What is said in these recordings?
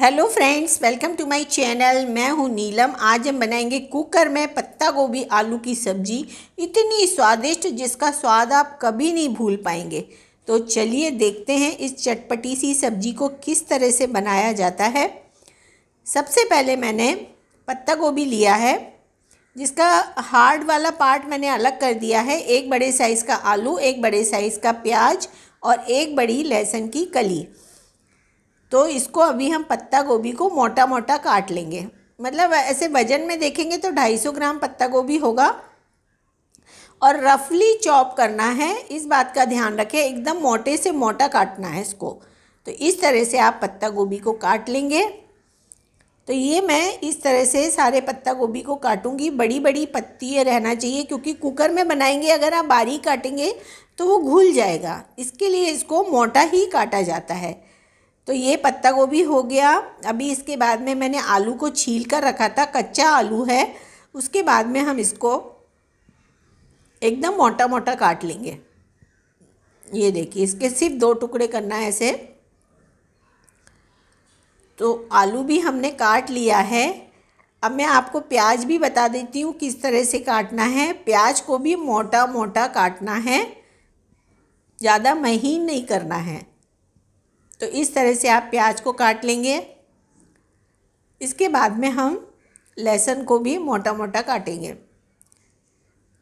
hello friends welcome to my channel मैं हूं नीलम आज हम बनाएंगे कुकर में पत्ता गोभी आलू की सब्जी इतनी स्वादिष्ट जिसका स्वाद आप कभी नहीं भूल पाएंगे तो चलिए देखते हैं इस चटपटी सी सब्जी को किस तरह से बनाया जाता है सबसे पहले मैंने पत्ता गोभी लिया है जिसका हार्ड वाला पार्ट मैंने अलग कर दिया है एक बड़े साइज़ का आलू एक बड़े साइज़ का प्याज और एक बड़ी लहसुन की कली तो इसको अभी हम पत्ता गोभी को मोटा मोटा काट लेंगे मतलब ऐसे वजन में देखेंगे तो 250 ग्राम पत्ता गोभी होगा और रफली चॉप करना है इस बात का ध्यान रखें एकदम मोटे से मोटा काटना है इसको तो इस तरह से आप पत्ता गोभी को काट लेंगे तो ये मैं इस तरह से सारे पत्ता गोभी को काटूंगी बड़ी बड़ी पत्ती रहना चाहिए क्योंकि कुकर में बनाएंगे अगर आप बारीक काटेंगे तो वो घुल जाएगा इसके लिए इसको मोटा ही काटा जाता है तो ये पत्ता गोभी हो गया अभी इसके बाद में मैंने आलू को छील कर रखा था कच्चा आलू है उसके बाद में हम इसको एकदम मोटा मोटा काट लेंगे ये देखिए इसके सिर्फ दो टुकड़े करना है ऐसे तो आलू भी हमने काट लिया है अब मैं आपको प्याज भी बता देती हूँ किस तरह से काटना है प्याज को भी मोटा मोटा काटना है ज़्यादा महीन नहीं करना है तो इस तरह से आप प्याज को काट लेंगे इसके बाद में हम लहसुन को भी मोटा मोटा काटेंगे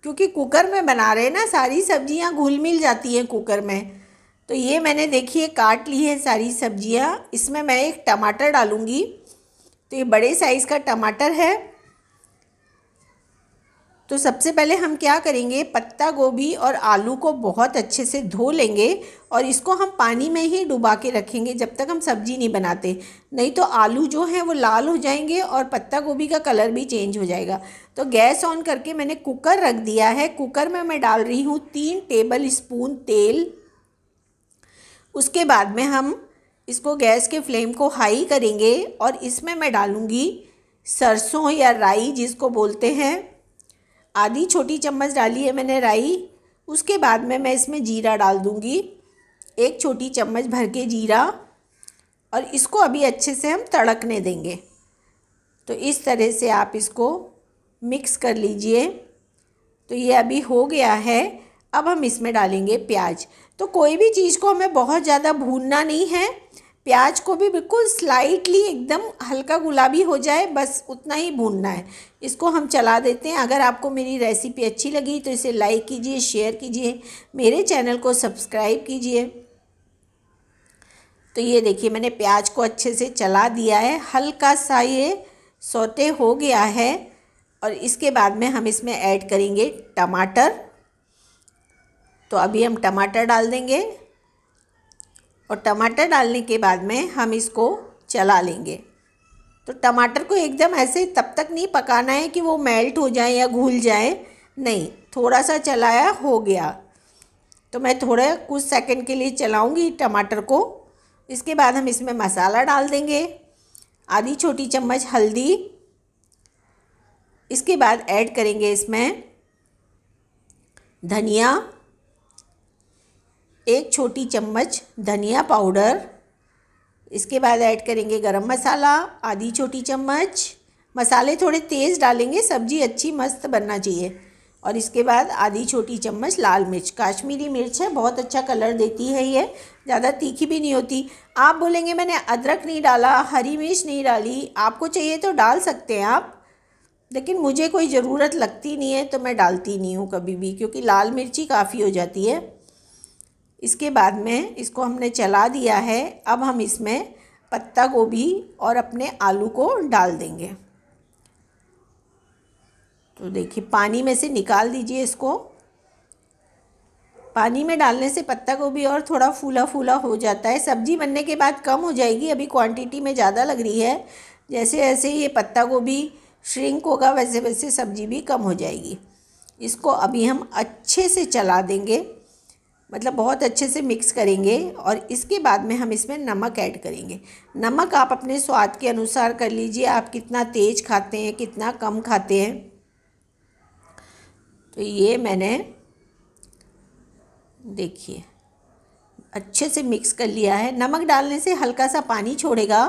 क्योंकि कुकर में बना रहे ना सारी सब्जियां घुल मिल जाती हैं कुकर में तो ये मैंने देखिए काट ली है सारी सब्जियां इसमें मैं एक टमाटर डालूँगी तो ये बड़े साइज़ का टमाटर है तो सबसे पहले हम क्या करेंगे पत्ता गोभी और आलू को बहुत अच्छे से धो लेंगे और इसको हम पानी में ही डुबा के रखेंगे जब तक हम सब्जी नहीं बनाते नहीं तो आलू जो हैं वो लाल हो जाएंगे और पत्ता गोभी का कलर भी चेंज हो जाएगा तो गैस ऑन करके मैंने कुकर रख दिया है कुकर में मैं डाल रही हूँ तीन टेबल स्पून तेल उसके बाद में हम इसको गैस के फ्लेम को हाई करेंगे और इसमें मैं डालूँगी सरसों या राई जिसको बोलते हैं आधी छोटी चम्मच डाली है मैंने राई उसके बाद में मैं इसमें जीरा डाल दूँगी एक छोटी चम्मच भर के जीरा और इसको अभी अच्छे से हम तड़कने देंगे तो इस तरह से आप इसको मिक्स कर लीजिए तो ये अभी हो गया है अब हम इसमें डालेंगे प्याज तो कोई भी चीज़ को हमें बहुत ज़्यादा भूनना नहीं है प्याज को भी बिल्कुल स्लाइटली एकदम हल्का गुलाबी हो जाए बस उतना ही भूनना है इसको हम चला देते हैं अगर आपको मेरी रेसिपी अच्छी लगी तो इसे लाइक कीजिए शेयर कीजिए मेरे चैनल को सब्सक्राइब कीजिए तो ये देखिए मैंने प्याज को अच्छे से चला दिया है हल्का सा ये सोते हो गया है और इसके बाद में हम इसमें ऐड करेंगे टमाटर तो अभी हम टमाटर डाल देंगे और टमाटर डालने के बाद में हम इसको चला लेंगे तो टमाटर को एकदम ऐसे तब तक नहीं पकाना है कि वो मेल्ट हो जाए या घुल जाए नहीं थोड़ा सा चलाया हो गया तो मैं थोड़ा कुछ सेकंड के लिए चलाऊंगी टमाटर को इसके बाद हम इसमें मसाला डाल देंगे आधी छोटी चम्मच हल्दी इसके बाद ऐड करेंगे इसमें धनिया एक छोटी चम्मच धनिया पाउडर इसके बाद ऐड करेंगे गरम मसाला आधी छोटी चम्मच मसाले थोड़े तेज़ डालेंगे सब्ज़ी अच्छी मस्त बनना चाहिए और इसके बाद आधी छोटी चम्मच लाल मिर्च काश्मीरी मिर्च है बहुत अच्छा कलर देती है ये ज़्यादा तीखी भी नहीं होती आप बोलेंगे मैंने अदरक नहीं डाला हरी मिर्च नहीं डाली आपको चाहिए तो डाल सकते हैं आप लेकिन मुझे कोई ज़रूरत लगती नहीं है तो मैं डालती नहीं हूँ कभी भी क्योंकि लाल मिर्ची काफ़ी हो जाती है इसके बाद में इसको हमने चला दिया है अब हम इसमें पत्ता गोभी और अपने आलू को डाल देंगे तो देखिए पानी में से निकाल दीजिए इसको पानी में डालने से पत्ता गोभी और थोड़ा फूला फूला हो जाता है सब्जी बनने के बाद कम हो जाएगी अभी क्वांटिटी में ज़्यादा लग रही है जैसे जैसे ये पत्ता गोभी श्रिंक होगा वैसे वैसे सब्जी भी कम हो जाएगी इसको अभी हम अच्छे से चला देंगे मतलब बहुत अच्छे से मिक्स करेंगे और इसके बाद में हम इसमें नमक ऐड करेंगे नमक आप अपने स्वाद के अनुसार कर लीजिए आप कितना तेज़ खाते हैं कितना कम खाते हैं तो ये मैंने देखिए अच्छे से मिक्स कर लिया है नमक डालने से हल्का सा पानी छोड़ेगा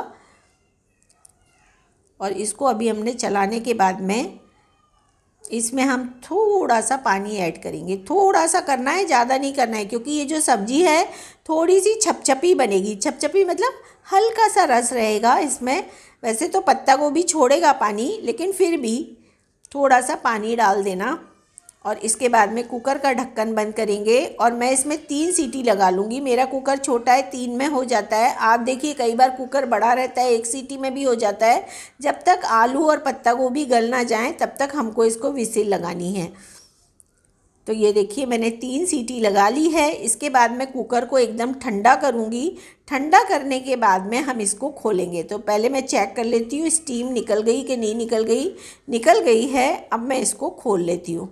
और इसको अभी हमने चलाने के बाद में इसमें हम थोड़ा सा पानी ऐड करेंगे थोड़ा सा करना है ज़्यादा नहीं करना है क्योंकि ये जो सब्ज़ी है थोड़ी सी छपछपी बनेगी छपछपी मतलब हल्का सा रस रहेगा इसमें वैसे तो पत्ता गोभी छोड़ेगा पानी लेकिन फिर भी थोड़ा सा पानी डाल देना और इसके बाद में कुकर का ढक्कन बंद करेंगे और मैं इसमें तीन सीटी लगा लूँगी मेरा कुकर छोटा है तीन में हो जाता है आप देखिए कई बार कुकर बड़ा रहता है एक सीटी में भी हो जाता है जब तक आलू और पत्ता गोभी गल ना जाए तब तक हमको इसको विसिल लगानी है तो ये देखिए मैंने तीन सीटी लगा ली है इसके बाद मैं कुकर को एकदम ठंडा करूँगी ठंडा करने के बाद में हम इसको खोलेंगे तो पहले मैं चेक कर लेती हूँ स्टीम निकल गई कि नहीं निकल गई निकल गई है अब मैं इसको खोल लेती हूँ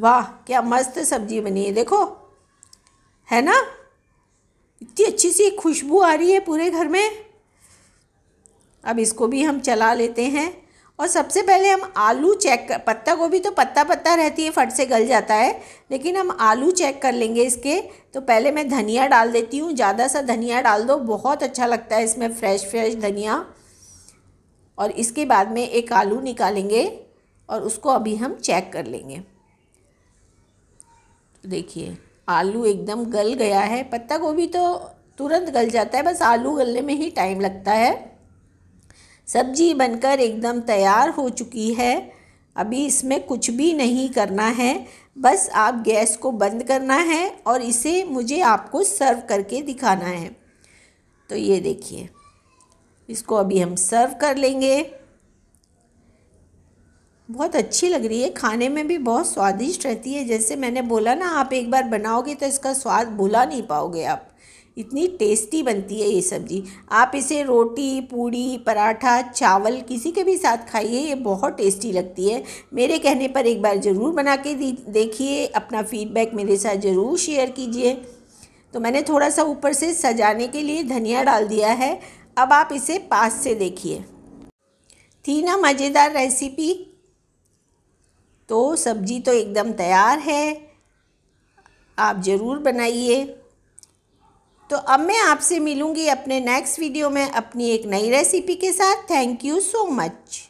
वाह क्या मस्त सब्जी बनी है देखो है ना इतनी अच्छी सी खुशबू आ रही है पूरे घर में अब इसको भी हम चला लेते हैं और सबसे पहले हम आलू चेक कर पत्ता गोभी तो पत्ता पत्ता रहती है फट से गल जाता है लेकिन हम आलू चेक कर लेंगे इसके तो पहले मैं धनिया डाल देती हूँ ज़्यादा सा धनिया डाल दो बहुत अच्छा लगता है इसमें फ्रेश फ्रेश धनिया और इसके बाद में एक आलू निकालेंगे और उसको अभी हम चेक कर लेंगे देखिए आलू एकदम गल गया है पत्ता गोभी तो तुरंत गल जाता है बस आलू गलने में ही टाइम लगता है सब्जी बनकर एकदम तैयार हो चुकी है अभी इसमें कुछ भी नहीं करना है बस आप गैस को बंद करना है और इसे मुझे आपको सर्व करके दिखाना है तो ये देखिए इसको अभी हम सर्व कर लेंगे बहुत अच्छी लग रही है खाने में भी बहुत स्वादिष्ट रहती है जैसे मैंने बोला ना आप एक बार बनाओगे तो इसका स्वाद भुला नहीं पाओगे आप इतनी टेस्टी बनती है ये सब्ज़ी आप इसे रोटी पूड़ी पराठा चावल किसी के भी साथ खाइए ये बहुत टेस्टी लगती है मेरे कहने पर एक बार ज़रूर बना के देखिए अपना फीडबैक मेरे साथ ज़रूर शेयर कीजिए तो मैंने थोड़ा सा ऊपर से सजाने के लिए धनिया डाल दिया है अब आप इसे पास से देखिए थी ना मज़ेदार रेसिपी तो सब्जी तो एकदम तैयार है आप ज़रूर बनाइए तो अब मैं आपसे मिलूँगी अपने नेक्स्ट वीडियो में अपनी एक नई रेसिपी के साथ थैंक यू सो मच